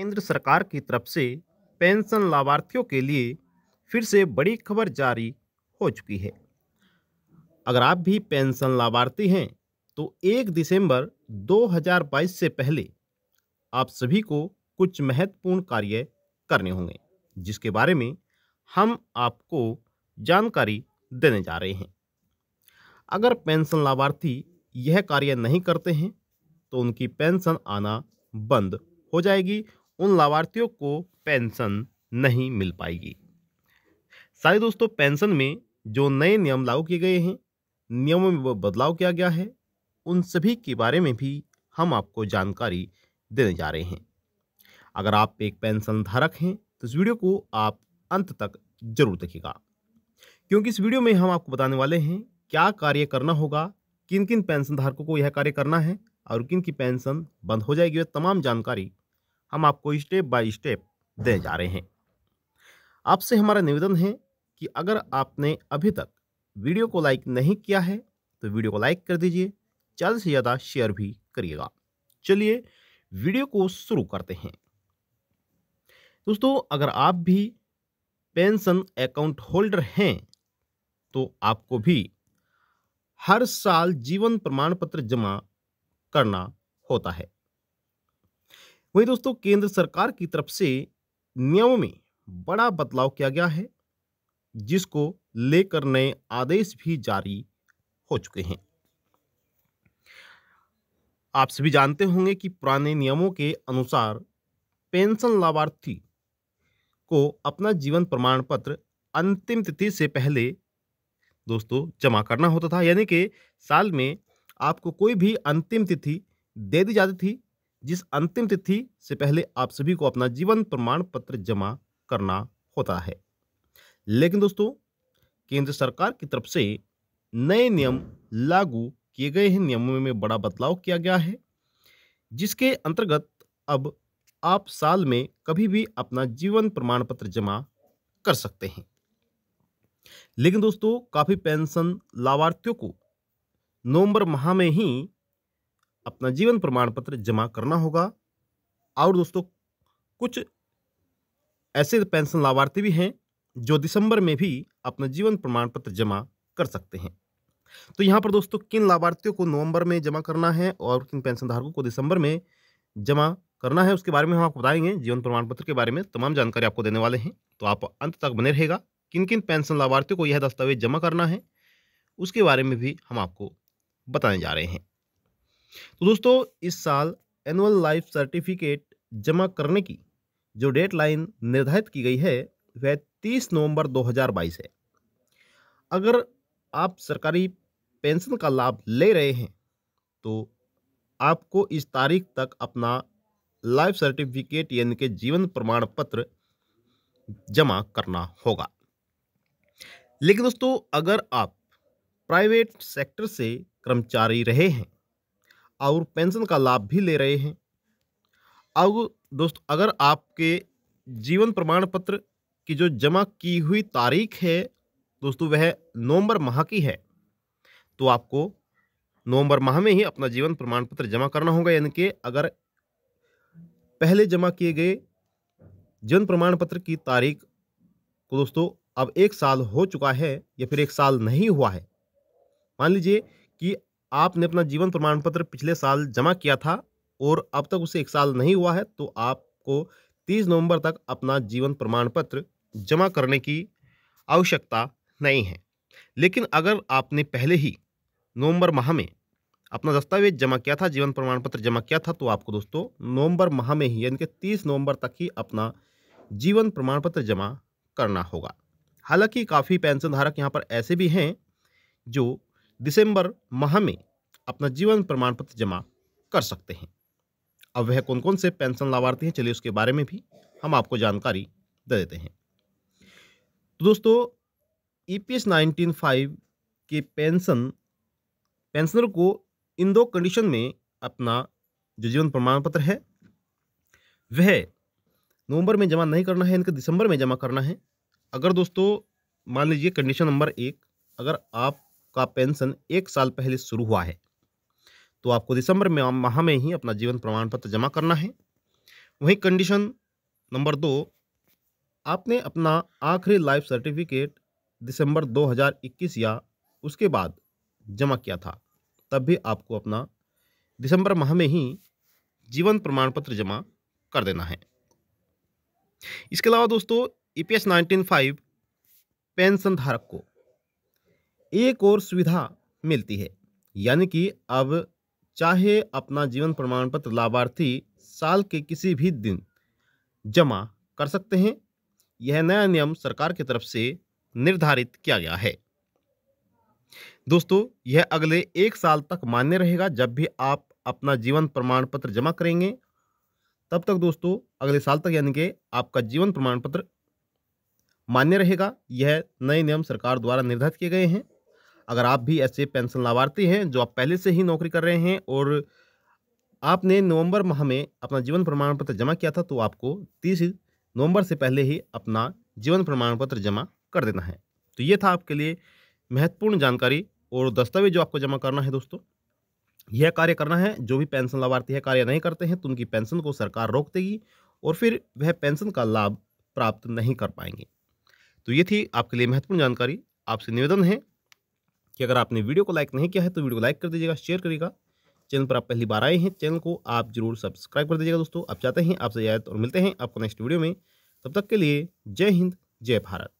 केंद्र सरकार की तरफ से पेंशन लाभार्थियों के लिए फिर से बड़ी खबर जारी हो चुकी है अगर आप भी पेंशन लाभार्थी हैं तो एक दिसंबर 2022 से पहले आप सभी को कुछ महत्वपूर्ण कार्य करने होंगे जिसके बारे में हम आपको जानकारी देने जा रहे हैं अगर पेंशन लाभार्थी यह कार्य नहीं करते हैं तो उनकी पेंशन आना बंद हो जाएगी उन लाभार्थियों को पेंशन नहीं मिल पाएगी सारे दोस्तों पेंशन में जो नए नियम लागू किए गए हैं नियमों में बदलाव किया गया है उन सभी के बारे में भी हम आपको जानकारी देने जा रहे हैं अगर आप एक पेंशन धारक हैं तो इस वीडियो को आप अंत तक जरूर देखिएगा क्योंकि इस वीडियो में हम आपको बताने वाले हैं क्या कार्य करना होगा किन किन पेंशन धारकों को यह कार्य करना है और किन की पेंशन बंद हो जाएगी वह तमाम जानकारी हम आपको स्टेप बाय स्टेप दे जा रहे हैं आपसे हमारा निवेदन है कि अगर आपने अभी तक वीडियो को लाइक नहीं किया है तो वीडियो को लाइक कर दीजिए ज़्यादा से ज़्यादा शेयर भी करिएगा चलिए वीडियो को शुरू करते हैं दोस्तों अगर आप भी पेंशन अकाउंट होल्डर हैं तो आपको भी हर साल जीवन प्रमाण पत्र जमा करना होता है वहीं दोस्तों केंद्र सरकार की तरफ से नियमों में बड़ा बदलाव किया गया है जिसको लेकर नए आदेश भी जारी हो चुके हैं आप सभी जानते होंगे कि पुराने नियमों के अनुसार पेंशन लाभार्थी को अपना जीवन प्रमाण पत्र अंतिम तिथि से पहले दोस्तों जमा करना होता था यानी कि साल में आपको कोई भी अंतिम तिथि दे दी जाती थी जिस अंतिम तिथि से पहले आप सभी को अपना जीवन प्रमाण पत्र जमा करना होता है लेकिन दोस्तों केंद्र सरकार की तरफ से नए नियम लागू किए गए हैं नियमों में बड़ा बदलाव किया गया है जिसके अंतर्गत अब आप साल में कभी भी अपना जीवन प्रमाण पत्र जमा कर सकते हैं लेकिन दोस्तों काफ़ी पेंशन लाभार्थियों को नवंबर माह में ही अपना जीवन प्रमाण पत्र जमा करना होगा और दोस्तों कुछ ऐसे पेंशन लाभार्थी भी हैं जो दिसंबर में भी अपना जीवन प्रमाण पत्र जमा कर सकते हैं तो यहाँ पर दोस्तों किन लाभार्थियों को नवंबर में जमा करना है और किन पेंशन धारकों को दिसंबर में जमा करना है उसके बारे में हम आपको बताएंगे जीवन प्रमाण पत्र के बारे में तमाम जानकारी आपको देने वाले हैं तो आप अंत तक बने रहेगा किन किन पेंशन लाभार्थियों को यह दस्तावेज जमा करना है उसके बारे में भी हम आपको बताने जा रहे हैं तो दोस्तों इस साल एनुअल लाइफ सर्टिफिकेट जमा करने की जो डेट लाइन निर्धारित की गई है वह 30 नवंबर 2022 है अगर आप सरकारी पेंशन का लाभ ले रहे हैं तो आपको इस तारीख तक अपना लाइफ सर्टिफिकेट यानी कि जीवन प्रमाण पत्र जमा करना होगा लेकिन दोस्तों अगर आप प्राइवेट सेक्टर से कर्मचारी रहे हैं और पेंशन का लाभ भी ले रहे हैं अब दोस्त अगर आपके जीवन प्रमाण पत्र की जो जमा की हुई तारीख है दोस्तों वह नवंबर माह की है तो आपको नवंबर माह में ही अपना जीवन प्रमाण पत्र जमा करना होगा यानी कि अगर पहले जमा किए गए जीवन प्रमाण पत्र की तारीख को दोस्तों अब एक साल हो चुका है या फिर एक साल नहीं हुआ है मान लीजिए कि आपने अपना जीवन प्रमाण पत्र पिछले साल जमा किया था और अब तक उसे एक साल नहीं हुआ है तो आपको तीस नवंबर तक अपना जीवन प्रमाण पत्र जमा करने की आवश्यकता नहीं है लेकिन अगर आपने पहले ही नवंबर माह में अपना दस्तावेज जमा किया था जीवन प्रमाण पत्र जमा किया था तो आपको दोस्तों नवंबर माह में ही यानी कि तीस नवंबर तक ही अपना जीवन प्रमाण पत्र जमा करना होगा हालांकि काफ़ी पेंशनधारक यहाँ पर ऐसे भी हैं जो दिसंबर माह में अपना जीवन प्रमाण पत्र जमा कर सकते हैं अब वह कौन कौन से पेंशन लाभार्थी हैं चलिए उसके बारे में भी हम आपको जानकारी दे देते हैं तो दोस्तों E P S nineteen five के पेंशन पेंशनर को इन दो कंडीशन में अपना जो जीवन प्रमाण पत्र है वह नवंबर में जमा नहीं करना है इनके दिसंबर में जमा करना है अगर दोस्तों मान लीजिए कंडीशन नंबर एक अगर आप का पेंशन एक साल पहले शुरू हुआ है तो आपको दिसंबर में माह में ही अपना जीवन प्रमाण पत्र जमा करना है वहीं कंडीशन नंबर दो आपने अपना आखिरी लाइफ सर्टिफिकेट दिसंबर 2021 या उसके बाद जमा किया था तब भी आपको अपना दिसंबर माह में ही जीवन प्रमाण पत्र जमा कर देना है इसके अलावा दोस्तों E P S five pension धारक को एक और सुविधा मिलती है यानी कि अब चाहे अपना जीवन प्रमाण पत्र लाभार्थी साल के किसी भी दिन जमा कर सकते हैं यह नया नियम सरकार की तरफ से निर्धारित किया गया है दोस्तों यह अगले एक साल तक मान्य रहेगा जब भी आप अपना जीवन प्रमाण पत्र जमा करेंगे तब तक दोस्तों अगले साल तक यानी कि आपका जीवन प्रमाण पत्र मान्य रहेगा यह नए नियम सरकार द्वारा निर्धारित किए गए हैं अगर आप भी ऐसे पेंशन लाभार्थी हैं जो आप पहले से ही नौकरी कर रहे हैं और आपने नवंबर माह में अपना जीवन प्रमाण पत्र जमा किया था तो आपको तीस नवंबर से पहले ही अपना जीवन प्रमाण पत्र जमा कर देना है तो ये था आपके लिए महत्वपूर्ण जानकारी और दस्तावेज जो आपको जमा करना है दोस्तों यह कार्य करना है जो भी पेंशन लाभार्थी है कार्य नहीं करते हैं तो उनकी पेंशन को सरकार रोक देगी और फिर वह पेंशन का लाभ प्राप्त नहीं कर पाएंगे तो ये थी आपके लिए महत्वपूर्ण जानकारी आपसे निवेदन है कि अगर आपने वीडियो को लाइक नहीं किया है तो वीडियो को लाइक कर दीजिएगा शेयर करिएगा चैनल पर आप पहली बार आए हैं चैनल को आप जरूर सब्सक्राइब कर दीजिएगा दोस्तों आप चाहते हैं आपसे याद और मिलते हैं आपको नेक्स्ट वीडियो में तब तक के लिए जय हिंद जय भारत